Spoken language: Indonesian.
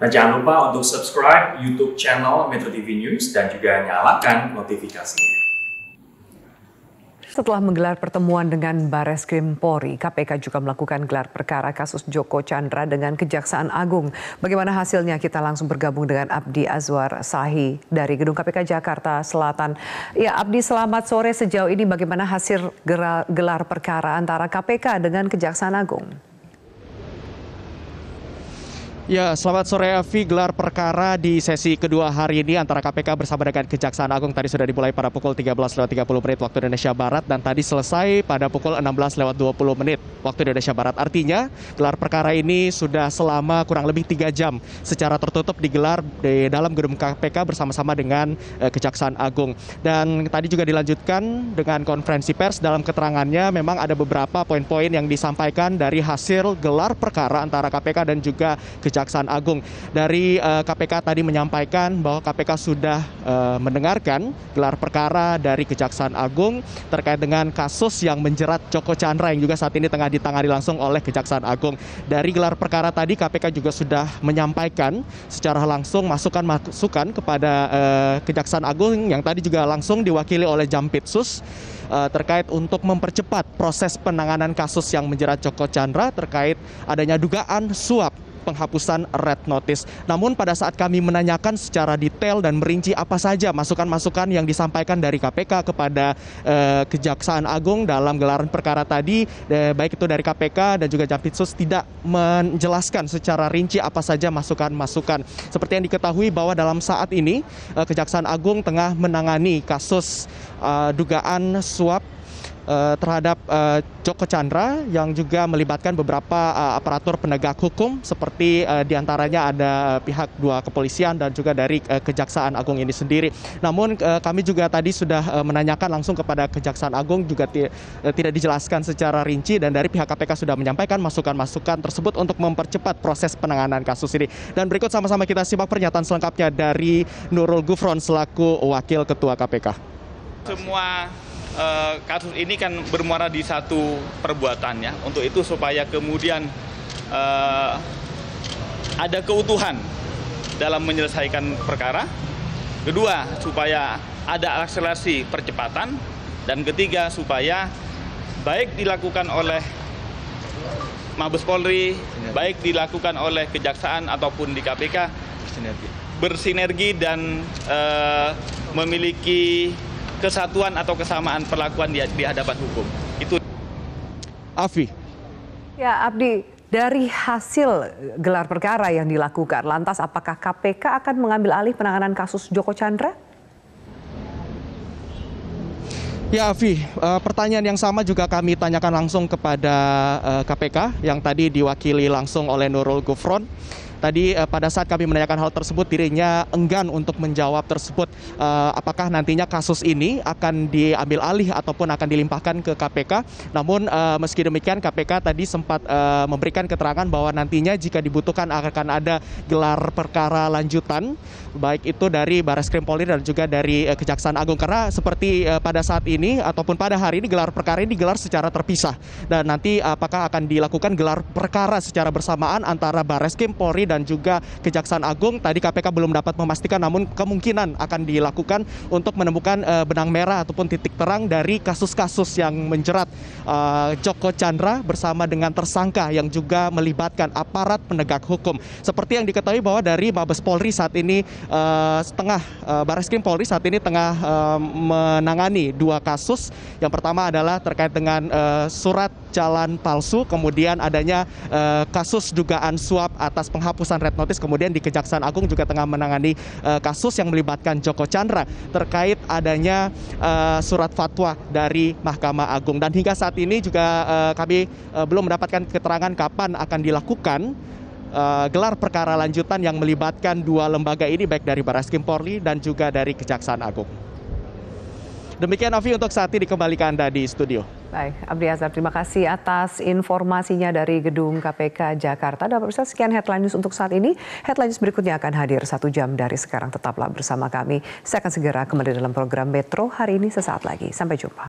Nah jangan lupa untuk subscribe YouTube channel Metro TV News dan juga nyalakan notifikasinya. Setelah menggelar pertemuan dengan Bares Krim Polri, KPK juga melakukan gelar perkara kasus Joko Chandra dengan Kejaksaan Agung. Bagaimana hasilnya? Kita langsung bergabung dengan Abdi Azwar Sahi dari Gedung KPK Jakarta Selatan. Ya, Abdi selamat sore. Sejauh ini bagaimana hasil gelar perkara antara KPK dengan Kejaksaan Agung? Ya, selamat sore Avi. Gelar perkara di sesi kedua hari ini antara KPK bersama dengan Kejaksaan Agung tadi sudah dimulai pada pukul 13.30 menit waktu Indonesia Barat dan tadi selesai pada pukul 16.20 menit waktu Indonesia Barat. Artinya, gelar perkara ini sudah selama kurang lebih tiga jam secara tertutup digelar di dalam gedung KPK bersama-sama dengan eh, Kejaksaan Agung. Dan tadi juga dilanjutkan dengan konferensi pers dalam keterangannya memang ada beberapa poin-poin yang disampaikan dari hasil gelar perkara antara KPK dan juga Kejaksaan Kejaksaan Agung. Dari uh, eh, KPK tadi menyampaikan bahwa KPK sudah uh, mendengarkan gelar perkara dari Kejaksaan Agung terkait dengan kasus yang menjerat Joko Chandra yang juga saat ini tengah ditangani langsung oleh Kejaksaan Agung. Dari gelar perkara tadi KPK juga sudah menyampaikan secara langsung masukan-masukan kepada uh, Kejaksaan Agung yang tadi juga langsung diwakili oleh Jampitsus terkait untuk mempercepat proses penanganan kasus yang menjerat Joko Chandra terkait adanya dugaan suap penghapusan red notice. Namun pada saat kami menanyakan secara detail dan merinci apa saja masukan-masukan yang disampaikan dari KPK kepada eh, Kejaksaan Agung dalam gelaran perkara tadi, eh, baik itu dari KPK dan juga Jampitsus tidak menjelaskan secara rinci apa saja masukan-masukan. Seperti yang diketahui bahwa dalam saat ini eh, Kejaksaan Agung tengah menangani kasus dugaan suap Eh, terhadap uh, Joko Chandra yang juga melibatkan beberapa eh, aparatur penegak hukum seperti uh, diantaranya ada pihak dua kepolisian dan juga dari Kejaksaan Agung ini sendiri. Namun kami juga tadi sudah menanyakan langsung kepada Kejaksaan Agung juga tidak dijelaskan secara rinci dan dari pihak KPK sudah menyampaikan masukan-masukan tersebut untuk mempercepat proses penanganan kasus ini. Dan berikut sama-sama kita simak pernyataan selengkapnya dari Nurul Gufron selaku Wakil Ketua KPK. Semua Eh, kasus ini kan bermuara di satu perbuatannya. Untuk itu supaya kemudian uh, ada keutuhan dalam menyelesaikan perkara. Kedua, supaya ada akselerasi percepatan dan ketiga supaya baik dilakukan oleh Mabes Polri, bersinergi. baik dilakukan oleh kejaksaan ataupun di KPK bersinergi, bersinergi dan uh, memiliki kesatuan atau kesamaan perlakuan di, hadapan hukum. Itu Afi. Ya, Abdi, dari hasil gelar perkara yang dilakukan, lantas apakah KPK akan mengambil alih penanganan kasus Joko Chandra? Ya, Afi, eh, pertanyaan yang sama juga kami tanyakan langsung kepada KPK eh, yang tadi diwakili langsung oleh Nurul Gufron. Tadi eh, pada saat kami menanyakan hal tersebut dirinya enggan untuk menjawab tersebut eh, apakah nantinya kasus ini akan diambil alih ataupun akan dilimpahkan ke KPK. Namun eh, meski demikian KPK tadi sempat memberikan keterangan bahwa nantinya jika dibutuhkan akan ada gelar perkara lanjutan baik itu dari Baris Krim Polri dan juga dari Kejaksaan Agung karena seperti pada saat ini ataupun pada hari ini gelar perkara ini digelar secara terpisah dan nanti apakah akan dilakukan gelar perkara secara bersamaan antara Baris Krim Polri dan juga Kejaksaan Agung. Tadi KPK belum dapat memastikan namun kemungkinan akan dilakukan untuk menemukan eh, benang merah ataupun titik terang dari kasus-kasus yang menjerat eh, Joko Chandra bersama dengan tersangka yang juga melibatkan aparat penegak hukum. Seperti yang diketahui bahwa dari Mabes Polri saat ini uh, setengah uh, Krim Polri saat ini tengah menangani dua kasus. Yang pertama adalah terkait dengan surat jalan palsu, kemudian adanya kasus dugaan suap atas penghapusan penghapusan red notice kemudian di Kejaksaan Agung juga tengah menangani eh, kasus yang melibatkan Joko Chandra terkait adanya eh, surat fatwa dari Mahkamah Agung dan hingga saat ini juga eh, kami belum mendapatkan keterangan kapan akan dilakukan gelar perkara lanjutan yang melibatkan dua lembaga ini baik dari Barreskrim Polri dan juga dari Kejaksaan Agung. Demikian Novi untuk saat ini kembali ke Anda di studio. Baik, Abdi Azhar, terima kasih atas informasinya dari Gedung KPK Jakarta. Dan pemirsa, sekian headline news untuk saat ini. Headline news berikutnya akan hadir satu jam dari sekarang. Tetaplah bersama kami. Saya akan segera kembali dalam program Metro hari ini sesaat lagi. Sampai jumpa.